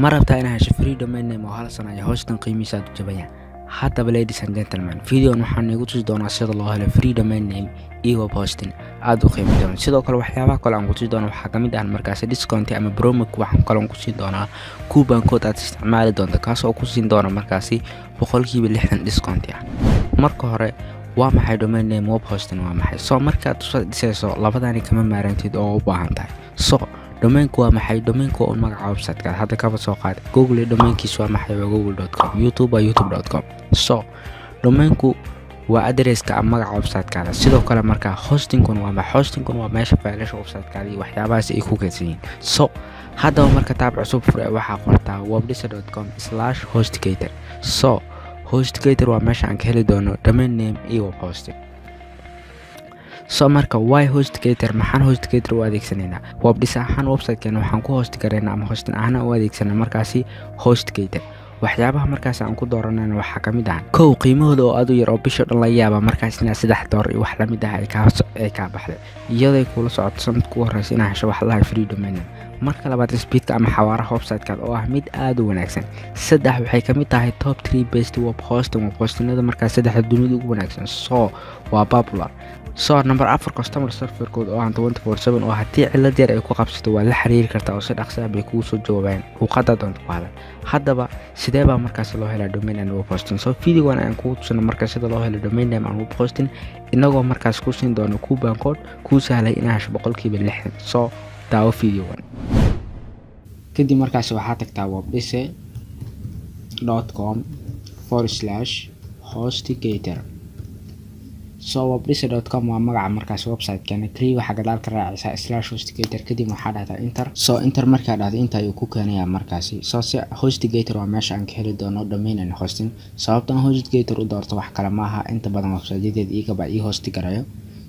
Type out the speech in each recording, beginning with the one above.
ma rabtaa inaad hesho free domain name oo hal sana ay hoostan qiimihiisa aad u jabaya haddaba ladies and gentleman videoan waxaan iigu tusi doonaa sida loo helo free domain name iyagoo hosting aada u qiimo badan sidoo kale waxyaabaha kale aan kutusi doono waxaa kamid ah markaasi discounti ama bromik waxaan kaloon kusiin doonaa kuban code aad isticmaali doonto kaas oo kusiin doona markaasi boqolkiiba lixdan discounti ah marka hore waa maxay domain name web hosting waa maxay soo markaad dhisayso labadani kama maarantid oo u baahan tahay so dhomaynku waa maxay dhomaynku waa un magaca websiteka hadda kaba soo qaada google dhomaynkiisu waa maxay waa google com youtube waa youtube com so dhomaynku waa adresska ah magaca websitekaada sidoo kale markaa hostingkun waa hostingkun waa meesha faalasha websitekaada iyo waxyaabahaas ay ku keedsan so haddaba marka taab cusub fure waxaa qortaa webdisa com slash hostigator so hostigator waa meesha aan ka heli doono domain name iyo hosting soo marka y hostgator maxaan hostgator u adeegsanaynaa webdhis ahaan websitekeena waxaan ku host garaynaa ama hostin ahaana u adeegsanaa markaasi hostgator waxyaabaha markaas aan ku dooranayna waxaa ka mid ah kow qiimahooda oo aad u yar oo bisha dhan la yaaba markaas inaa saddex door iyo wax la ah ay kaa baxday iyaday kuula socoto sanad ku horreysa inaa hesho wax free domainium marka labaad sbiidka ama xawaaraha websitekaad oo ah mid aad u wanaagsan saddex waxay ka mid tahay top tree best web hosting web hostinada markaas saddexda dunida ugu wanaagsan so waa popular soor number afar customer serverkooda oo aan twenty four seven oo haddii cilad yar ay ku qabsato waa la xiriiri kartaa oo si dhaqsa ah bay kuusoo jawaabaan huuqadaadaan qaadan haddaba sidee baa markaasi loo helaa domain aan ugu postin so videogan aan kugu tusano markaas sida loo helo domain name aan ugu postin inagoo markaas ku siin doono kuban code kuu sahlay inaa hesho boqolkiiba lixdan soo daawo videogan kadib markaasi waxaa tagtaa wabdhise dot com for slash hostigator sowapdhisycom waa magaca markaas website-kana kaliya waxaa gadaal ka raacaysaa slash hostgator kadib waxaa dhahdaa inter soo inter markaa dhahda inta ayuu ku keenayaa markaasi soo soose hostgator waa meesha aan ka heli doono domain and hosting sababtaan hostgator u doorto wax kale maaha inta badan websityadeed iigaba ii hosti garayo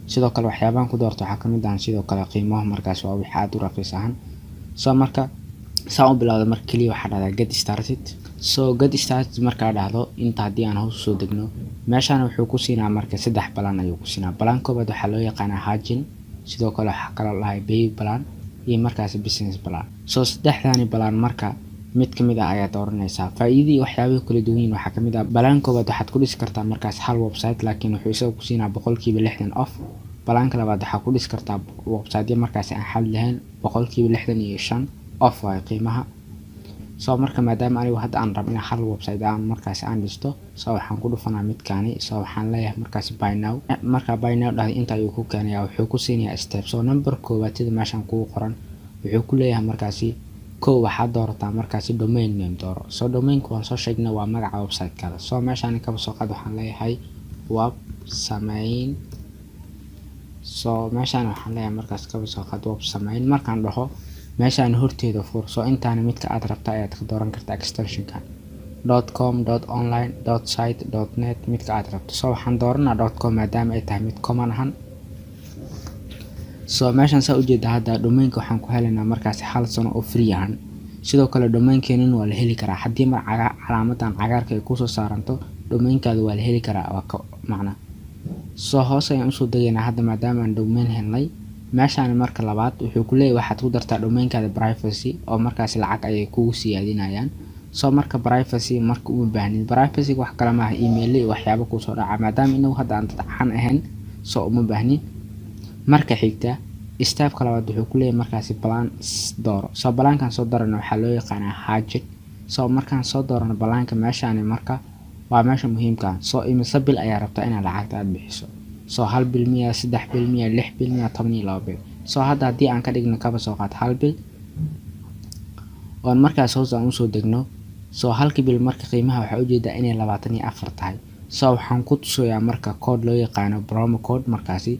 sidoo kale waxyaabaan ku doorto waxaa kamid ahan sidoo kale qiimaho markaas waa wix aada u rafiis ahan soo marka saa u bilowda marka keliya waxaa dhahdaa get started so god start markaa dhacdo inta haddii aan hoos usoo degno meeshaana wuxuu ku siinaa marka saddex balan ayuu ku siinaa balaan koobaad waxaa loo yaqaanaa hajin sidoo kale waxaa kaloo dhahay bay balan iyo markaas business balan soo saddexdaani balaan marka mid kamid ah ayaa dooranaysaa faa-iidadii waxyaabaha kala duwan yihin waxaa kamid ah balaan koobaad waxaad ku dhisi kartaa markaas hal website laakiin wuxuu isaga ku siinaa boqolkiiba lixdan off balaanka labaad waxaa ku dhisi kartaa websiteya markaas aan xal lahayn boqolkiiba lixdan iyo shan off waay qiimaha soo marka maadaama anigu hadda aan rab ina hal website aan markaasi aan dhisto soo waxaan ku dhufanaa midkaani so waxaan leeyahay markaasi bynow markaa bynow dhahday inta ayuu ku keenaya wuxuu ku siinayaa step soo number koowaad sida meeshaan kuu qoran wuxuu ku leeyahay markaasi kow waxaad doorataa markaasi domain name dooro soo domainku waan soo sheegna waa magaca website websitekaada soo meeshaan kaba soo qaad waxaan leeyahay web sameyn so meeshaan waxaan leeyahay markaas kaba soo qaad web sameyn markaan dhaho meeshaan horteeda fur soo intaana midka aad rabta ayaad ka dooran kartaa extensionkan com online site net midka aad rabto soo waxaan dooranaa com maadaama ay tahay mid common ahan soo meeshaan saa ujeeda hadda dhomaynka waxaan ku helaynaa markaas hal sano oo free ahan sidoo kale dhomaynkeennana waa la heli karaa haddii mar calaamadan cagaarka ay kusoo saaranto dhomaynkaada waa la heli karaa waa macna soo hoos ayaan usoo degaynaa hadda maadaama aan dhomayn helnay meeshaan marka labaad wuxuu kuleeyahay waxaad ku dartaa domeenkaada brivacy oo markaas lacag ayay kugu siyaadinayaan soo marka privacy marka uma baahnin privacy wax kale maaha email iyo waxyaabo kuusoo dhaca maadaama inagu hadda aan dad ahayn soo uma baahni marka xigta staafka labaad wuxuu kuleeyahay markaasi balaan dooro soo balaankan soo darana waxaa loo yaqaanaa hajit soo markaan soo doorano balaanka meeshaani marka waa meesha muhiimka ah. soo imise bil ayaa rabtaa inaad lacagta aad bixiso soo hal bil miya saddex bil miya lix bil miya toban iyo laba bil soo hadda haddii aan ka dhigno kaba soo qaad hal bil oon markaas hoos aan usoo degno soo halka bil marka qiimaha waxaa ujeedaa inay labaatan iyo afar tahay soo waxaan ku tusayaa marka kood loo yaqaano bromo code markaasi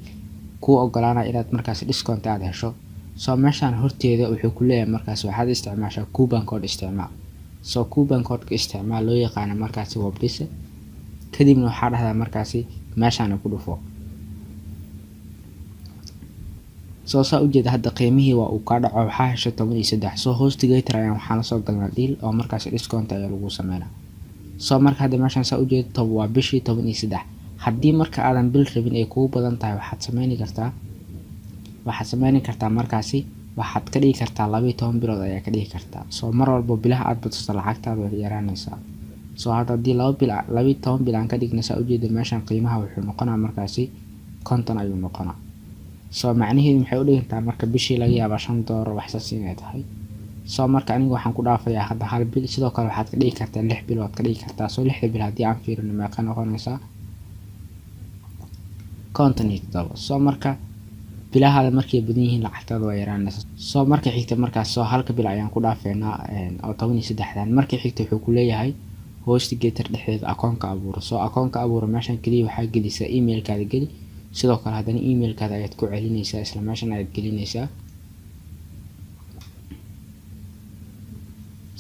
kuu ogolaanaya inaad markaas discount aad hesho soo meeshaan horteeda wuxuu ku leeyahay markaas waxaad isticmaashaa cuban code isticmaal soo cuban codeka isticmaal loo yaqaano markaasi wabdhise kadibna waxaa dhahdaa markaasi meeshaana ku dhufo soosaa ujeeda hadda qiimihii waa uu kaa dhaco waxaa hesha toban iyo saddex soo hostigator ayaan waxaa lasoo galnaa dhiil oo markaas discount ayaa lagu sameynaa soo marka hadda meeshaan saa ujeeda waa bishii toban iyo saddex haddii marka aadan bil rabin ay kugu badan tahay waxaad sameyni kartaa waxaad sameyni kartaa markaasi waxaad ka dhigi kartaa labaiyo toban bilood ayaa ka dhigi kartaa soo mar walba bilaha aad badsato lacagtaada way yaraanaysaa soo hadda haddii laba bil labaiyo toban bil aan ka dhigna saa ujeeda meeshaan qiimaha wuxuu noqonaa markaasi konton ayuu noqonaa soo macniheedu maxay u dhigantahay marka bishii laga yaaba shan doolar waxsaas inay tahay soo marka anigu waxaan ku dhaafayaa hadda hal bil sidoo kale waxaad ka dhigi kartaa lix bilood ka dhigi kartaa soo lixda bil haddii aan fiirino meeqa noqonaysaa konton iyo todoba soo marka bilahaada markay badan yihiin lacagtaada waa yaraanaysa soo marka xigta markaas soo halka bil ayaan ku dhaafeynaa oo toban iyo saddexdan markii xigta wuxuu ku leeyahay hoosta geetar dhexdeeda akoonka abuura soo akoonka abuura meeshan keliya waxaa gelisa emailkaada geli sidoo kale haddana emailkaada ayaad ku celinaysaa isla meeshan ayaad gelinaysaa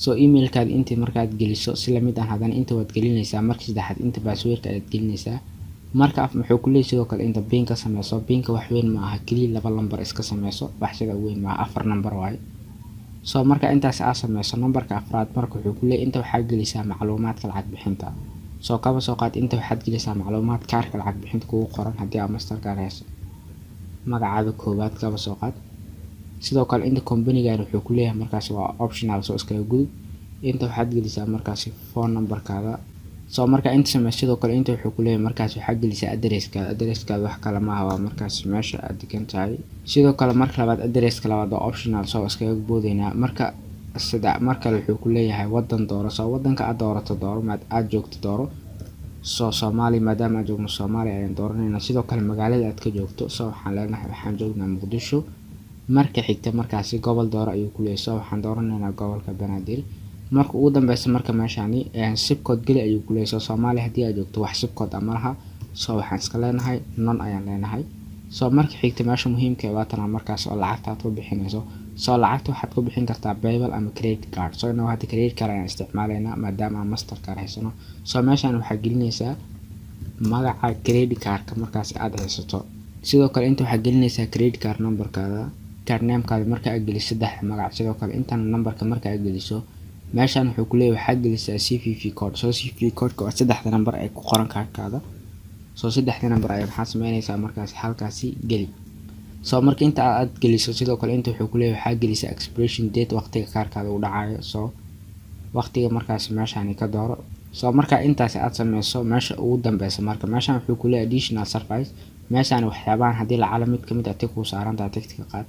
so emailkaada inta markaad geliso si lamid ah haddana inta waad gelinaysaa marka saddexaad inta baasweerka ayaad gelinaysaa marka af muxuu kuleey sidoo kale inta biin ka sameyso binka wax weyn ma aha keliya laba lambar iska sameyso wax weyn ma afar number waay so marka intaas aa sameyso nambarka afraad marka wuxuu kuleey inta waxaa gelisaa macluumaadka lacag bixinta soo kaba soo qaad inta waxaad gelisaa macluumaad kaarka lacag bixinta kugu qoran haddii aad masterkaar hayso magacaada koowaad kaba soo qaad sidoo kale inta kombanigan wuxuu ku leeyahay markaasi waa optional soo iskaga gudub inta waxaad gelisaa markaasi phone numberkaada soo markaa inta samee sidoo kale inta wuxuu ku leeyahay markaasi waxaa gelisaa adresskaada adresskaada wax kale maaha waa markaasi meesha aad degan tahay sidoo kale marka labaad adresska labaad waa optional soo iskaga boodeynaa marka isaga markale wuxuu ku leeyahay wadan doorasho wadanka aad doorato dooro aada joogto dooro soo soomaali maadaama aan joogno soomaaliya ayaan dooranayna sidoo kale magaalada aad ka joogto soo waxaan leenahay waxaan joognaa muqdisho marka xigta markaasi gobol dooro ayuu ku leeyahay soo waxaan dooranaynaa gobolka banaadir marka ugu dambeysa marka meeshaani sibkood eh, geli ayuu ku leeyahay soo soomaaliya haddii aad joogto wax sibkood ama soo waxaan iska leenahay non ayaan leenahay soo marka xigta meesha muhiimka ee waatanaa markaas oo lacagta ku bixinayso soo lacagta waxaad ku bixin kartaa baybal ama credit card so innago hadda credit card ayaan isticmaalaynaa maadaama aan master card haysano soo meeshaan waxaad gelinaysaa magaca credit cardka markaas aada haysato sidoo kale inta waxaad gelinaysaa credit card numberkaada card namekaada marka aad geliso saddex magac sidoo kale intana numberka marka aad geliso meeshaan wuxuu ku leeyahy waxaad gelisaa c v v code soo c v codeka waa saddexda number ee ku qoran kaarkaada soo saddexda number ayaa maxaad sameynaysaa markaas halkaasi geli so marka inta aad geliso sidoo kale inta wuxuu kuleeya waxaa gelisa expression date waqtiga kaarkaada u dhacaayo soo waqtiga markaas meeshaani ka dooro soo marka intaas aad sameyso meesha ugu dambeysa marka meeshaan wuxuu kuleeya additional service meeshaani waxyaabahan haddii lacala mid kamid a ah tig kuu saaran tahay tigtika qaad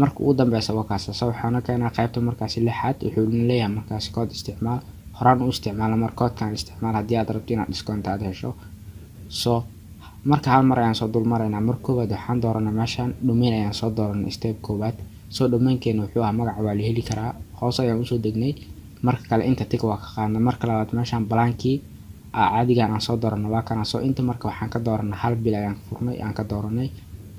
marka ugu dambeysa waa kaas waxaana keenaa qaybta markaasi lixaad wuxuuna leeyahay markaasi kood isticmaal horaan u isticmaala mar koodkan isticmaal haddii aad rabto inaad aad hesho so marka hal mar ayaan soo dul maraynaa mar koowaad waxaan dooranaa meeshan domain ayaan soo dooranay step koowaad soo domainkeenna wuxuu ahaa magaca waa la heli karaa hoos ayaan usoo degnay marka kale inta tig waa ka qaadnay marka labaad meeshaan balaankii caadigan aan soo dooranay waa kana soo inta marka waxaan ka dooranay hal bil ayaan furnay aan ka dooranay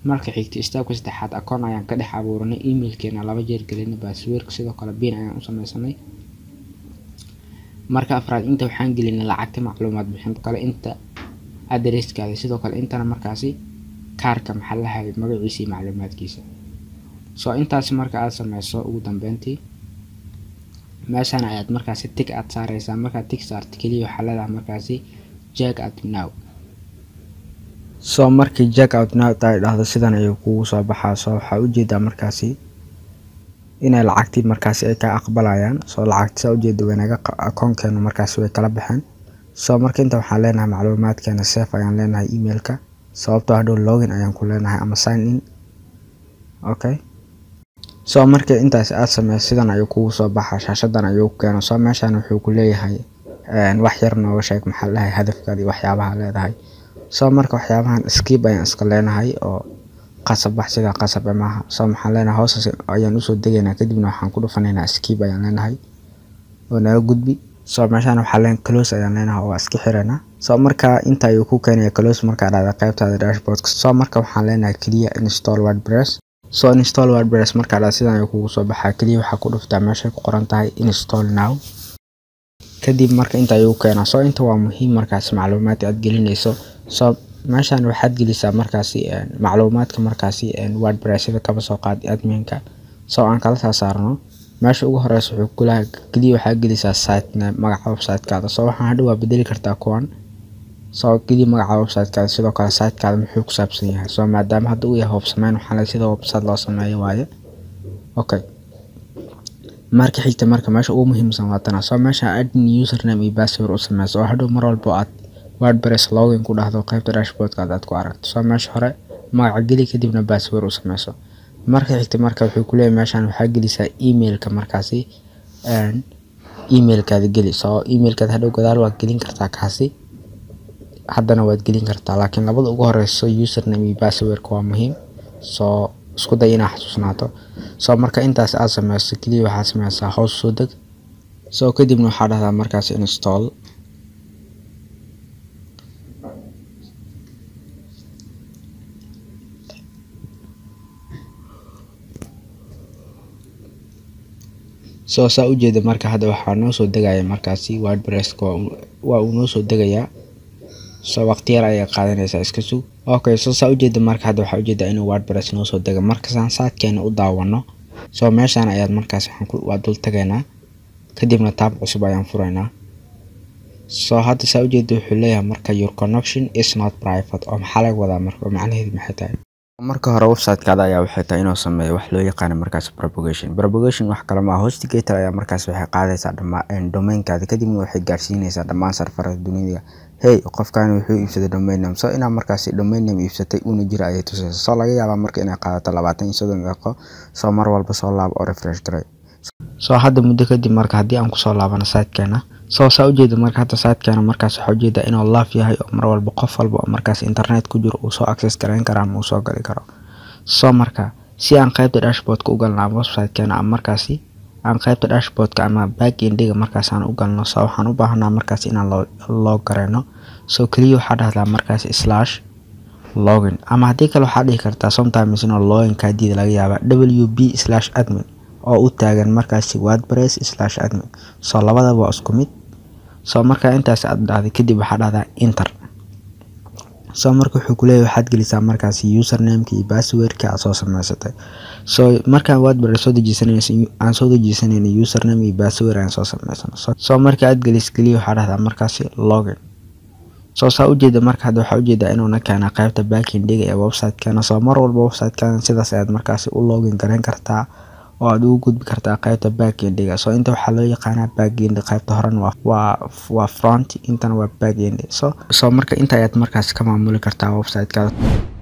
marka xigta staabka saddexaad akoon ayaan ka dhex abuuranay emailkeena laba jeer gelinay baasweerka sidoo kale bin ayaan u samaysanay marka afraad inta waxaan gelinay lacagta macluumaad bixinta kale inta adareskaaga sidoo kale intana markaasi kaarka maxaa la hayo magaciisa iyo macluumaadkiisa soo intaasi marka aada sameyso ugu dambeyntii meeshaan ayaad markaasi tig aad saareysaa markaad tig saarta keliya waxaa leedahay markaasi jack out now soo markii jack out now ay dhahdo sidan ayuu kugu soo baxaa soo waxaa ujeedaa markaasi inay lacagtii markaasi ay ka aqbalayaan soo lacagti saa ujeeda wanaga akoonkeenu markaasi way kala baxeen soo marka inta waxaan leenahay macluumaadkeena sef ayaan leenahay emailka sababtoo ah hadhow login ayaan ku leenahay ama sign in okay soo marka intaas aad sameyso sidan ayuu kugu soo baxa shaashadan ayuu ku keeno soo meeshaan wuxuu ku leeyahay wax yar nooga sheeg maxaa dhahay hadafkaada waxyaabaha leedahay soo marka waxyaabahan skip ayaan iska leenahay oo qasab bax sida qasab maaha soo maxaan leenahay hoosaas ayaan usoo degaynaa kadibna waxaan ku dhufanaynaa skip ayaan leenahay oo naga gudbi so meeshaan waxaa leen close ayaan leenaha waa iska xirana so marka inta ayuu ku keenaya close markaa dhacda qaybtaada dashboardka so marka waxaan leenahay clear install wordpress so install wordpress markaa dhacda sidan ayuu kugu soo baxaa clear waxaa ku dhuftaa meeshay ku qoran tahay install now kadib marka inta ayuu keenaa so inta waa muhiim markaas macluumaadka aad gelinayso so meeshaan waxaad gelisaa markaasi eh, macluumaadka markaasi eh, wordpress-yada kaba soo qaad adminka soo aan kala saa saarno Meesha ugu horeyso wuxuu kulaha kaliya waxaa gelisaa site magaca websitekaada soo waxaan hadhow waa bedeli kartaa kuwan soo kaliya magaca websitekaada sidoo kale sitekaada muxuu ku saabsan yahay so maadaama hadda uu yahay hub sameyn sida website loo sameeyo waaye okay marka xigta marka meesha ugu muhiimsan waa tana so meesha admin username iyo password u samee so hadhow mar walbo aad wordpress login ku dhahdo qaybta dashboardkaada aad ku aragto soo meesha hore magaca geli kadibna basswer u sameyso marka xigta marka wuxuu ku leeyahay meeshaan waxaa gelisaa emailka markaasi emailkaada geli soo emailkaada hadhow gadaal waad gelin kartaa kaasi haddana waad gelin kartaa laakiin labada ugu horeyso username iyo passwordka waa muhiim soo isku day inaa xasuusnaato soo marka intaas aada sameyso keliya waxaa sameysaa hoos soo deg soo kadibna waxaa dhahdaa markaas install soo saa ujeeda marka hadda waxaa noo soo degaya markaasi wordpress waa uu noo soo degayaa so waqtiyar ayay qaadanaysaa iska sug okay so saa ujeeda marka hadda waxaa ujeeda inuu wordpress noo soo dega markasaan saadkeena u daawano soo meeshaan ayaad markaas waa dul tagaynaa kadibna taab cusub ayaan furaynaa so hadda saa ujeeda wuxuu leeyahay marka your connection is not private oo maxaa laga wadaa marka oo macnaheedu maxay tahay marka hore website-kaada ayaa waxay tahay inuu sameeyo wax loo yaqaano markaas propagation propagation wax kale maaha hostigator ayaa markaas waxay qaadaysaa dhammaan domainkaada kadibna waxay gaarsiinaysaa dhammaan sarfarada dunida hey qofkan wuxuu iibsaday domain name so inaa markaasi domain name iibsatay uuna jira ayay tusaysa soo laga yaabaa marka inay qaadato labaatan iyo soddon daqiiqo soo mar walba soo laabo oo refresh garay soo hadda muddo kadib marka haddii aan kusoo laabano sitekeena soo saa ujeeda marka hadda saidkeena markaas waxaa ujeeda inuu laaf yahay oo mar walba qof walba oo markaas internet ku jiro uu soo access garayn karo ama uu soo gali karo soo marka si aan qaybta dashboardka u galna websitekeena ama markaasi aan qaybta dashboardka ama backendiga markaas aan u galno so waxaan u baahanaa markaas inaan loo gareyno so keliya waxaa dhahdaa markaas slash login ama haddii kale waxaa dhihi kartaa sometimes inuu loginka hadiida laga yaaba w b slash admin oo u taagan markaasi wordpress slash admin so labadaba waa isku mid soo markaa intaas aad dhacday kadib waxaa dhahdaa inter soo marka wuxuu kuleeyahy waxaad gelisaa markaasi usernameki iyo passwordka aad soo samaysatay soo markaan wordbar soo dejiisanaan soo dejiisanayn username iyo password aan soo samaysano soo marka aad gelis geliya waxaa dhahdaa markaasi login soo saa ujeeda marka hadda waxaa ujeedaa inuuna keena qaybta baakin ee website-kana soo mar walba website-kana sidaas ayaad markaasi u login garan kartaa oo aad ugu gudbi kartaa qaybta backend-ga so inta waxaa loo yaqaanaa backend qaybta horena waa front intana waa backend so so marka inta ayaad markaas ka maamuli kartaa website-kaada